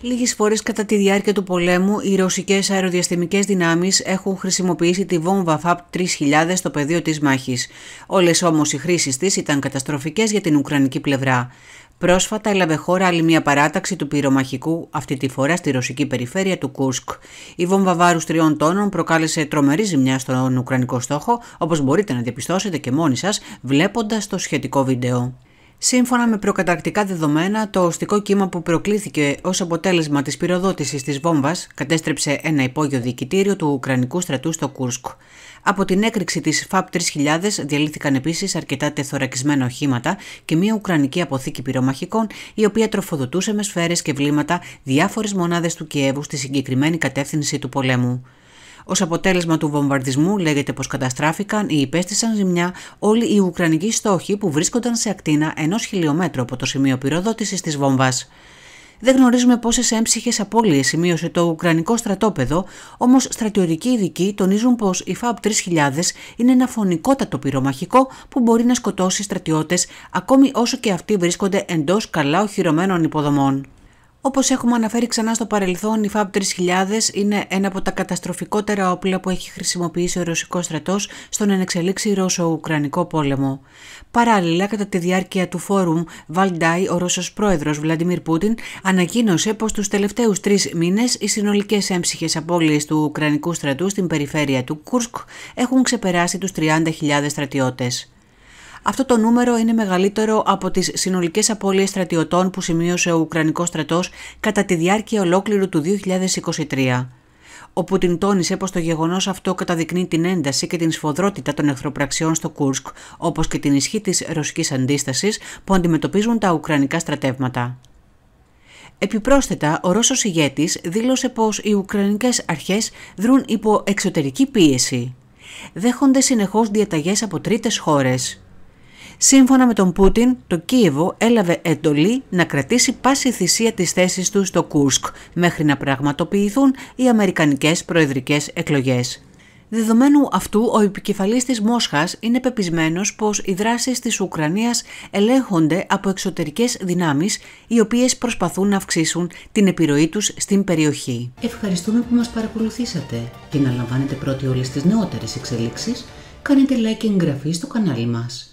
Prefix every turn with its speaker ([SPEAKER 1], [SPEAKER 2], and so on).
[SPEAKER 1] Λίγες φορές κατά τη διάρκεια του πολέμου, οι ρωσικές αεροδιαστημικές δυνάμεις έχουν χρησιμοποιήσει τη βόμβα FAB 3000 στο πεδίο της μάχης. Όλες όμως οι χρήσεις της ήταν καταστροφικές για την Ουκρανική πλευρά. Πρόσφατα έλαβε χώρα άλλη μια παράταξη του πυρομαχικού, αυτή τη φορά στη ρωσική περιφέρεια του Κούσκ. Η βόμβα βάρους τριών τόνων προκάλεσε τρομερή ζημιά στον Ουκρανικό στόχο, όπως μπορείτε να διαπιστώσετε και μόνοι σας βλέποντας το σχετικό βίντεο. Σύμφωνα με προκαταρκτικά δεδομένα, το οστικό κύμα που προκλήθηκε ως αποτέλεσμα της πυροδότησης της βόμβας κατέστρεψε ένα υπόγειο διοικητήριο του Ουκρανικού στρατού στο Κούρσκ. Από την έκρηξη της ΦΑΠ 3000 διαλύθηκαν επίσης αρκετά τεθωρακισμένα οχήματα και μια Ουκρανική αποθήκη πυρομαχικών, η οποία τροφοδοτούσε με σφαίρες και βλήματα διάφορες μονάδες του Κιέβου στη συγκεκριμένη κατεύθυνση του πολέμου. Ως αποτέλεσμα του βομβαρδισμού, λέγεται πως καταστράφηκαν ή υπέστησαν ζημιά όλοι οι Ουκρανικοί στόχοι που βρίσκονταν σε ακτίνα ενός χιλιόμετρου από το σημείο πυροδότησης της βόμβας. Δεν γνωρίζουμε πόσες έμψυχες απώλειες σημείωσε το Ουκρανικό στρατόπεδο, όμως στρατιωτικοί ειδικοί τονίζουν πως η ΦΑΠ 3000 είναι ένα φωνικότατο πυρομαχικό που μπορεί να σκοτώσει στρατιώτες ακόμη όσο και αυτοί βρίσκονται εντός καλά οχυρωμένων υποδομών. Όπως έχουμε αναφέρει ξανά στο παρελθόν, η FAB 3000 είναι ένα από τα καταστροφικότερα όπλα που έχει χρησιμοποιήσει ο Ρωσικός στρατός στον ενεξελίξη Ρώσο-Ουκρανικό πόλεμο. Παράλληλα, κατά τη διάρκεια του φόρουμ Βαλντάι, ο Ρώσος πρόεδρος Βλαντιμίρ Πούτιν ανακοίνωσε πως τους τελευταίους τρεις μήνες οι συνολικές έμψυχες απώλειες του Ουκρανικού στρατού στην περιφέρεια του Κούρσκ έχουν ξεπεράσει τους 30.000 στρατιώτες. Αυτό το νούμερο είναι μεγαλύτερο από τις συνολικές απώλειες στρατιωτών που σημείωσε ο Ουκρανικός στρατός κατά τη διάρκεια ολόκληρου του 2023 Ο Πούτιν τόνισε πως το γεγονός αυτό καταδεικνύει την ένταση και την σφοδρότητα των εχθροπραξιών στο Κούρσκ, όπως και την ισχύ της ρωσικής αντίστασης που αντιμετωπίζουν τα ουκρανικά στρατεύματα. Επιπρόσθετα, ο Ρώσος ηγέτης δήλωσε πως οι Ουκρανικές αρχές δρούν υπό εξωτερική πίεση. Δέχονται συνεχώς διαταγές από τρίτες χώρες. Σύμφωνα με τον Πούτιν, το Κίεβο έλαβε εντολή να κρατήσει πάση θυσία τις θέσεις του στο Κούσκ, μέχρι να πραγματοποιηθούν οι αμερικανικές προεδρικές εκλογές. Δεδομένου αυτού, ο επικεφαλής της Μόσχας είναι πεπισμένος πως οι δράσεις της Ουκρανίας ελέγχονται από εξωτερικές δυνάμεις οι οποίες προσπαθούν να αυξήσουν την επιρροή τους στην περιοχή. Ευχαριστούμε που μας παρακολουθήσατε και να λαμβάνετε πρώτοι όλες τις νεότερες εξελίξεις. Κάνετε like και εγγραφή στο κανάλι μας.